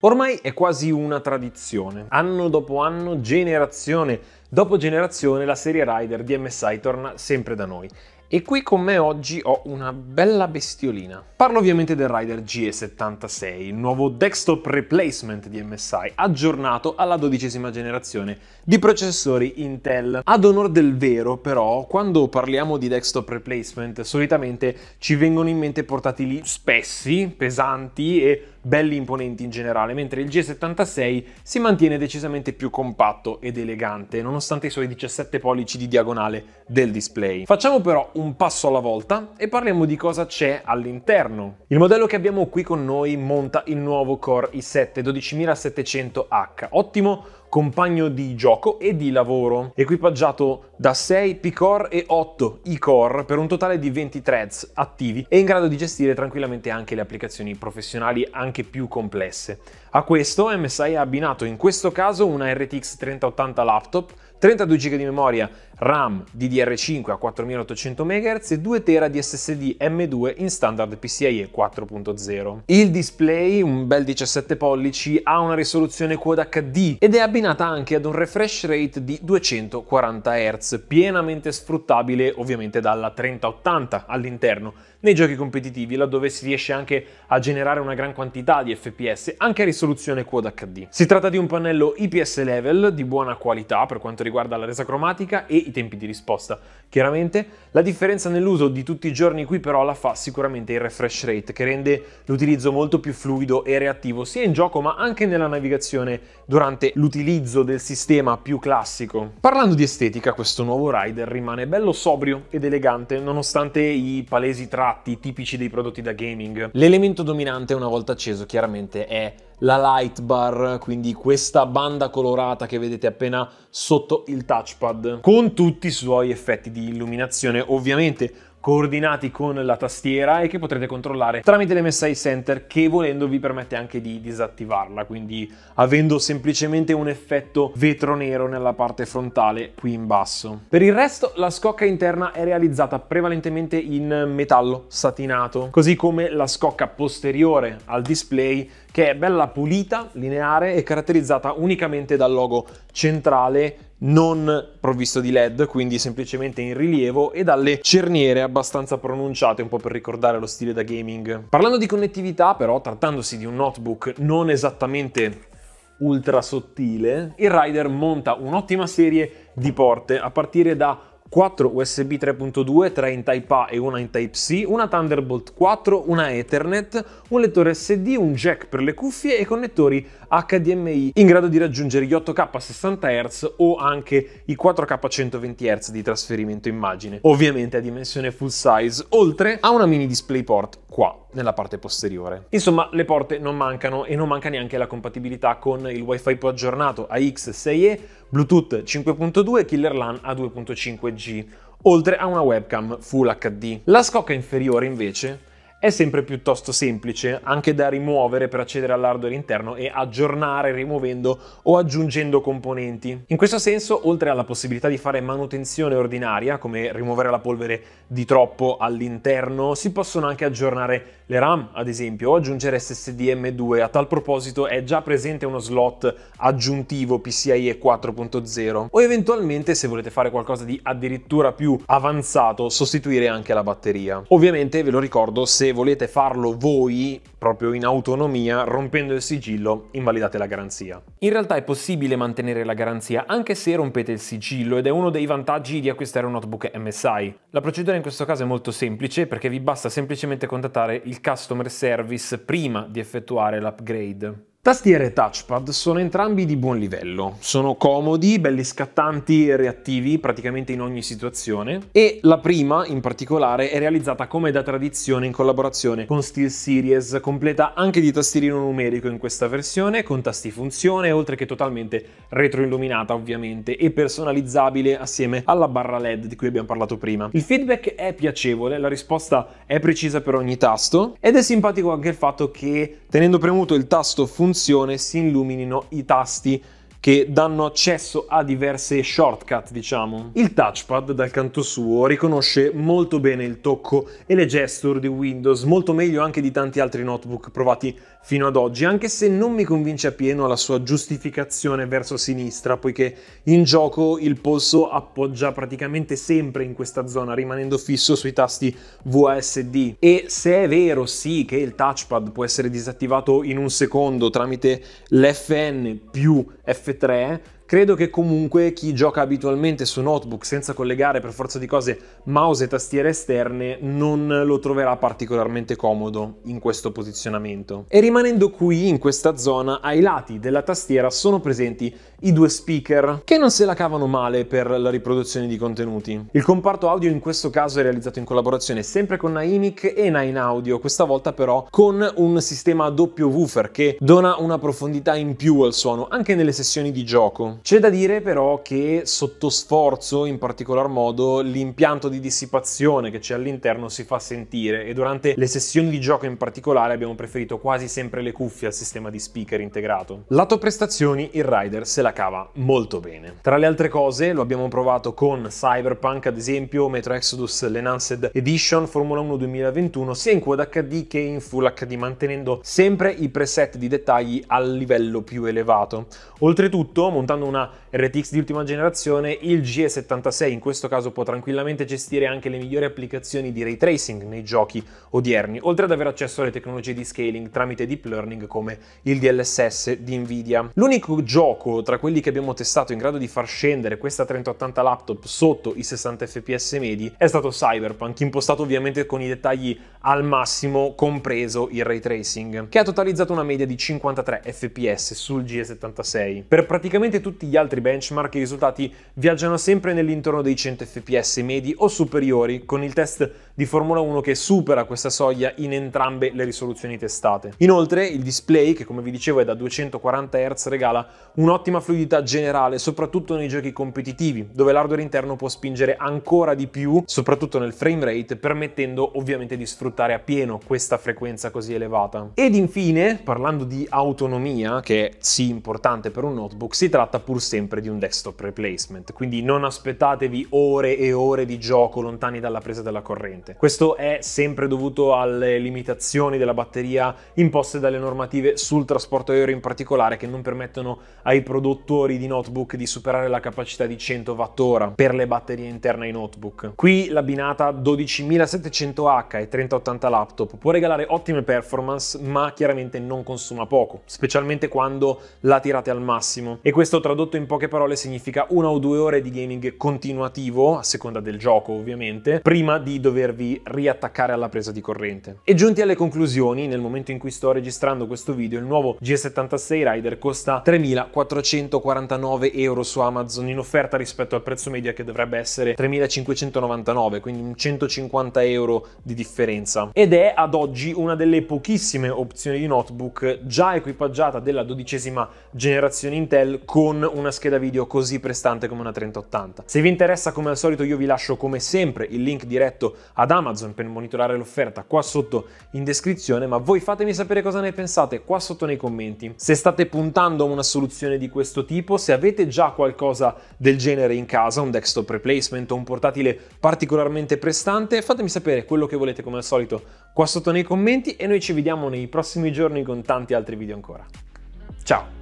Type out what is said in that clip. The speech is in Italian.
Ormai è quasi una tradizione. Anno dopo anno, generazione dopo generazione, la serie Rider di MSI torna sempre da noi. E qui con me oggi ho una bella bestiolina. Parlo ovviamente del Rider GE76, il nuovo desktop replacement di MSI, aggiornato alla dodicesima generazione di processori Intel. Ad onore del vero, però, quando parliamo di desktop replacement, solitamente ci vengono in mente portatili spessi, pesanti e belli imponenti in generale, mentre il G76 si mantiene decisamente più compatto ed elegante, nonostante i suoi 17 pollici di diagonale del display. Facciamo però un passo alla volta e parliamo di cosa c'è all'interno. Il modello che abbiamo qui con noi monta il nuovo Core i7 12700H, ottimo compagno di gioco e di lavoro, equipaggiato da 6 P-Core e 8 E-Core per un totale di 20 threads attivi e in grado di gestire tranquillamente anche le applicazioni professionali anche più complesse. A questo MSI ha abbinato in questo caso una RTX 3080 laptop 32 GB di memoria RAM DDR5 a 4800 MHz e 2 TB di SSD M2 in standard PCIe 4.0. Il display, un bel 17 pollici, ha una risoluzione Quad HD ed è abbinata anche ad un refresh rate di 240 Hz, pienamente sfruttabile ovviamente dalla 3080 all'interno nei giochi competitivi, laddove si riesce anche a generare una gran quantità di FPS anche a risoluzione Quad HD. Si tratta di un pannello IPS level di buona qualità per quanto riguarda riguarda la resa cromatica e i tempi di risposta. Chiaramente la differenza nell'uso di tutti i giorni qui però la fa sicuramente il refresh rate che rende l'utilizzo molto più fluido e reattivo sia in gioco ma anche nella navigazione durante l'utilizzo del sistema più classico. Parlando di estetica questo nuovo rider rimane bello sobrio ed elegante nonostante i palesi tratti tipici dei prodotti da gaming. L'elemento dominante una volta acceso chiaramente è la light bar, quindi questa banda colorata che vedete appena sotto il touchpad, con tutti i suoi effetti di illuminazione, ovviamente coordinati con la tastiera e che potrete controllare tramite l'MSI Center che volendo vi permette anche di disattivarla, quindi avendo semplicemente un effetto vetro nero nella parte frontale qui in basso. Per il resto la scocca interna è realizzata prevalentemente in metallo satinato, così come la scocca posteriore al display che è bella pulita, lineare e caratterizzata unicamente dal logo centrale non provvisto di LED, quindi semplicemente in rilievo e dalle cerniere abbastanza pronunciate, un po' per ricordare lo stile da gaming. Parlando di connettività, però, trattandosi di un notebook non esattamente ultra sottile, il Rider monta un'ottima serie di porte a partire da 4 USB 3.2, 3 in Type-A e 1 in Type-C, una Thunderbolt 4, una Ethernet, un lettore SD, un jack per le cuffie e connettori HDMI in grado di raggiungere gli 8K 60 Hz o anche i 4K 120 Hz di trasferimento immagine, ovviamente a dimensione full size, oltre a una mini DisplayPort qua nella parte posteriore. Insomma, le porte non mancano e non manca neanche la compatibilità con il WiFi più aggiornato AX6E, Bluetooth 5.2 e Killer LAN a 2.5G, oltre a una webcam Full HD. La scocca inferiore invece è sempre piuttosto semplice, anche da rimuovere per accedere all'hardware interno e aggiornare rimuovendo o aggiungendo componenti. In questo senso, oltre alla possibilità di fare manutenzione ordinaria, come rimuovere la polvere di troppo all'interno, si possono anche aggiornare le RAM, ad esempio, o aggiungere SSD m 2 A tal proposito è già presente uno slot aggiuntivo PCIe 4.0 o eventualmente, se volete fare qualcosa di addirittura più avanzato, sostituire anche la batteria. Ovviamente ve lo ricordo se volete farlo voi, proprio in autonomia, rompendo il sigillo, invalidate la garanzia. In realtà è possibile mantenere la garanzia anche se rompete il sigillo ed è uno dei vantaggi di acquistare un notebook MSI. La procedura in questo caso è molto semplice perché vi basta semplicemente contattare il customer service prima di effettuare l'upgrade. Tastiere e touchpad sono entrambi di buon livello, sono comodi, belli scattanti e reattivi praticamente in ogni situazione e la prima in particolare è realizzata come da tradizione in collaborazione con SteelSeries, completa anche di tastierino numerico in questa versione, con tasti funzione oltre che totalmente retroilluminata ovviamente e personalizzabile assieme alla barra LED di cui abbiamo parlato prima. Il feedback è piacevole, la risposta è precisa per ogni tasto ed è simpatico anche il fatto che tenendo premuto il tasto funzione funzione si illuminino i tasti che danno accesso a diverse shortcut, diciamo. Il touchpad, dal canto suo, riconosce molto bene il tocco e le gesture di Windows, molto meglio anche di tanti altri notebook provati fino ad oggi, anche se non mi convince appieno la sua giustificazione verso sinistra, poiché in gioco il polso appoggia praticamente sempre in questa zona, rimanendo fisso sui tasti VASD. E se è vero sì che il touchpad può essere disattivato in un secondo tramite l'FN più F3, Credo che comunque chi gioca abitualmente su notebook senza collegare per forza di cose mouse e tastiere esterne non lo troverà particolarmente comodo in questo posizionamento. E rimanendo qui in questa zona ai lati della tastiera sono presenti i due speaker che non se la cavano male per la riproduzione di contenuti. Il comparto audio in questo caso è realizzato in collaborazione sempre con Naimic e Nine Audio, questa volta però con un sistema a doppio woofer che dona una profondità in più al suono anche nelle sessioni di gioco. C'è da dire però che sotto sforzo, in particolar modo, l'impianto di dissipazione che c'è all'interno si fa sentire e durante le sessioni di gioco in particolare abbiamo preferito quasi sempre le cuffie al sistema di speaker integrato. Lato prestazioni, il Rider se la cava molto bene. Tra le altre cose lo abbiamo provato con Cyberpunk ad esempio, Metro Exodus, l'Enhanced Edition, Formula 1 2021, sia in Quad HD che in Full HD, mantenendo sempre i preset di dettagli al livello più elevato. Oltretutto, montando una RTX di ultima generazione, il GE76 in questo caso può tranquillamente gestire anche le migliori applicazioni di ray tracing nei giochi odierni, oltre ad avere accesso alle tecnologie di scaling tramite deep learning come il DLSS di Nvidia. L'unico gioco tra quelli che abbiamo testato in grado di far scendere questa 3080 laptop sotto i 60 fps medi è stato Cyberpunk, impostato ovviamente con i dettagli al massimo, compreso il ray tracing, che ha totalizzato una media di 53 fps sul GE76. Per praticamente tutti tutti gli altri benchmark i risultati viaggiano sempre nell'intorno dei 100 fps medi o superiori, con il test di Formula 1 che supera questa soglia in entrambe le risoluzioni testate. Inoltre il display, che come vi dicevo è da 240 Hz, regala un'ottima fluidità generale, soprattutto nei giochi competitivi, dove l'hardware interno può spingere ancora di più, soprattutto nel frame rate, permettendo ovviamente di sfruttare a pieno questa frequenza così elevata. Ed infine, parlando di autonomia, che è sì importante per un notebook, si tratta pur sempre di un desktop replacement, quindi non aspettatevi ore e ore di gioco lontani dalla presa della corrente pesante. Questo è sempre dovuto alle limitazioni della batteria imposte dalle normative sul trasporto aereo in particolare che non permettono ai produttori di notebook di superare la capacità di 100 Wh per le batterie interne ai notebook. Qui la binata 12700H e 3080 laptop può regalare ottime performance ma chiaramente non consuma poco, specialmente quando la tirate al massimo e questo tradotto in poche parole significa una o due ore di gaming continuativo, a seconda del gioco ovviamente, prima di dovervi dovervi riattaccare alla presa di corrente. E giunti alle conclusioni, nel momento in cui sto registrando questo video, il nuovo G76 Rider costa 3.449 euro su Amazon in offerta rispetto al prezzo media che dovrebbe essere 3.599, quindi un 150 euro di differenza. Ed è ad oggi una delle pochissime opzioni di notebook già equipaggiata della dodicesima generazione Intel con una scheda video così prestante come una 3080. Se vi interessa come al solito io vi lascio come sempre il link diretto a ad Amazon per monitorare l'offerta qua sotto in descrizione, ma voi fatemi sapere cosa ne pensate qua sotto nei commenti. Se state puntando a una soluzione di questo tipo, se avete già qualcosa del genere in casa, un desktop replacement o un portatile particolarmente prestante, fatemi sapere quello che volete come al solito qua sotto nei commenti e noi ci vediamo nei prossimi giorni con tanti altri video ancora. Ciao!